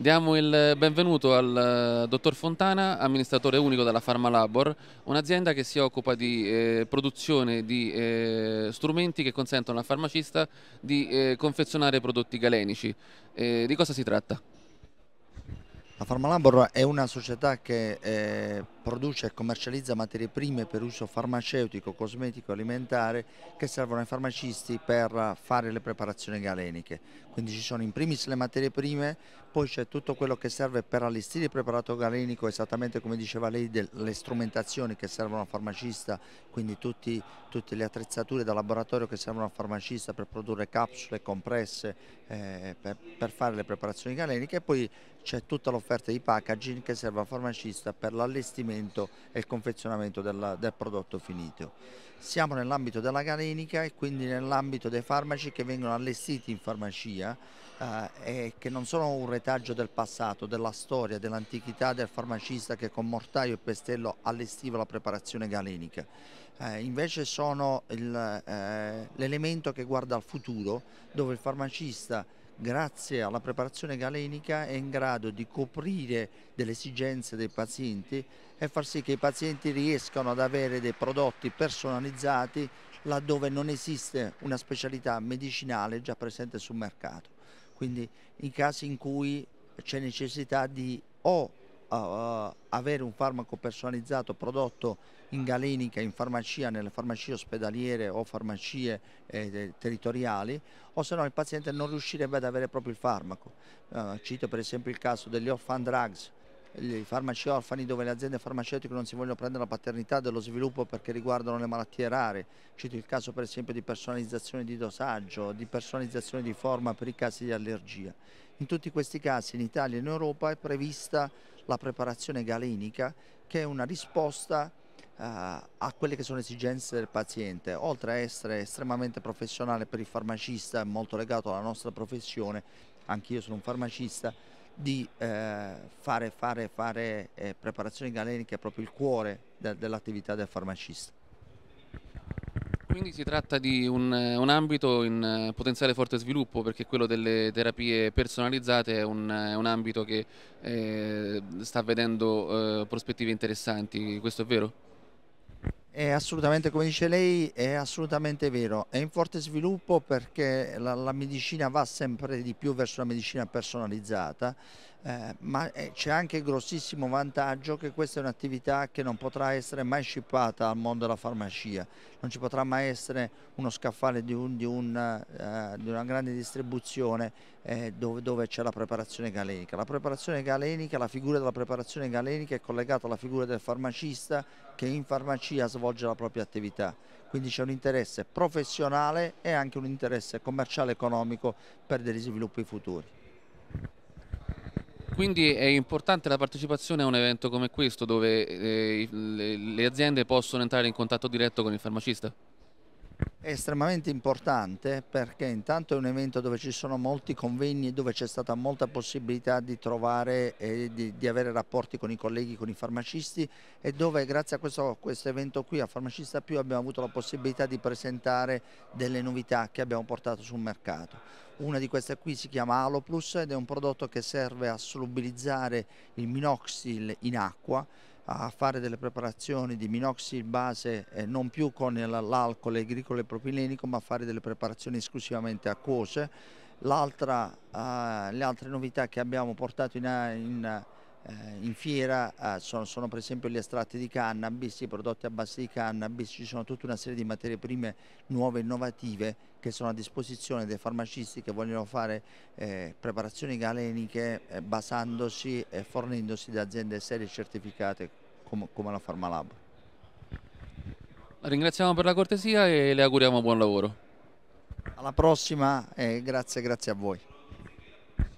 Diamo il benvenuto al eh, dottor Fontana, amministratore unico della Pharmalabor, un'azienda che si occupa di eh, produzione di eh, strumenti che consentono al farmacista di eh, confezionare prodotti galenici. Eh, di cosa si tratta? La Pharmalabor è una società che eh, produce e commercializza materie prime per uso farmaceutico, cosmetico e alimentare che servono ai farmacisti per fare le preparazioni galeniche. Quindi ci sono in primis le materie prime, poi c'è tutto quello che serve per allestire il preparato galenico, esattamente come diceva lei, le strumentazioni che servono al farmacista, quindi tutti, tutte le attrezzature da laboratorio che servono al farmacista per produrre capsule, compresse, eh, per, per fare le preparazioni galeniche e poi c'è tutta l'offerta di packaging che serve al farmacista per l'allestimento trattamento e il confezionamento della, del prodotto finito. Siamo nell'ambito della galenica e quindi nell'ambito dei farmaci che vengono allestiti in farmacia eh, e che non sono un retaggio del passato, della storia, dell'antichità del farmacista che con mortaio e pestello allestiva la preparazione galenica. Eh, invece sono eh, l'elemento che guarda al futuro dove il farmacista grazie alla preparazione galenica è in grado di coprire delle esigenze dei pazienti e far sì che i pazienti riescano ad avere dei prodotti personalizzati laddove non esiste una specialità medicinale già presente sul mercato. Quindi in casi in cui c'è necessità di o uh, avere un farmaco personalizzato prodotto in Galenica, in farmacia, nelle farmacie ospedaliere o farmacie eh, territoriali, o se no il paziente non riuscirebbe ad avere proprio il farmaco. Uh, cito per esempio il caso degli orphan drugs, i farmaci orfani dove le aziende farmaceutiche non si vogliono prendere la paternità dello sviluppo perché riguardano le malattie rare. Cito il caso per esempio di personalizzazione di dosaggio, di personalizzazione di forma per i casi di allergia. In tutti questi casi in Italia e in Europa è prevista la preparazione galenica che è una risposta eh, a quelle che sono le esigenze del paziente, oltre a essere estremamente professionale per il farmacista, molto legato alla nostra professione, anch'io sono un farmacista, di eh, fare, fare, fare eh, preparazioni galeniche è proprio il cuore de dell'attività del farmacista. Quindi si tratta di un, un, ambito in eh, potenziale forte sviluppo perché quello delle terapie personalizzate è un, è un ambito che eh, sta vedendo eh, prospettive interessanti, questo è vero? È assolutamente, come dice lei, è assolutamente vero, è in forte sviluppo perché la, la medicina va sempre di più verso la medicina personalizzata eh, ma eh, c'è anche il grossissimo vantaggio che questa è un'attività che non potrà essere mai scippata al mondo della farmacia, non ci potrà mai essere uno scaffale di, un, di, un, eh, di una grande distribuzione eh, dove, dove c'è la preparazione galenica. La preparazione galenica, la figura della preparazione galenica è collegata alla figura del farmacista che in farmacia svolge la propria attività, quindi c'è un interesse professionale e anche un interesse commerciale economico per degli sviluppi futuri. Quindi è importante la partecipazione a un evento come questo dove eh, le aziende possono entrare in contatto diretto con il farmacista? È estremamente importante perché intanto è un evento dove ci sono molti convegni, dove c'è stata molta possibilità di trovare e di, di, avere rapporti con i colleghi, con i farmacisti e dove grazie a questo, questo evento qui a Farmacista Più abbiamo avuto la possibilità di presentare delle novità che abbiamo portato sul mercato. Una di queste qui si chiama Aloplus ed è un prodotto che serve a solubilizzare il minoxil in acqua a fare delle preparazioni di minoxidil base eh, non più con l'alcol e il gricolo e propilenico ma fare delle preparazioni esclusivamente acquose. L'altra, eh, le altre novità che abbiamo portato in, in eh, in fiera eh, sono, sono, per esempio gli estratti di cannabis, i prodotti a base di cannabis, ci sono tutta una serie di materie prime nuove, e innovative che sono a disposizione dei farmacisti che vogliono fare eh, preparazioni galeniche eh, basandosi e fornendosi da aziende serie certificate com come la Farmalab. La ringraziamo per la cortesia e le auguriamo buon lavoro. Alla prossima e grazie, grazie a voi.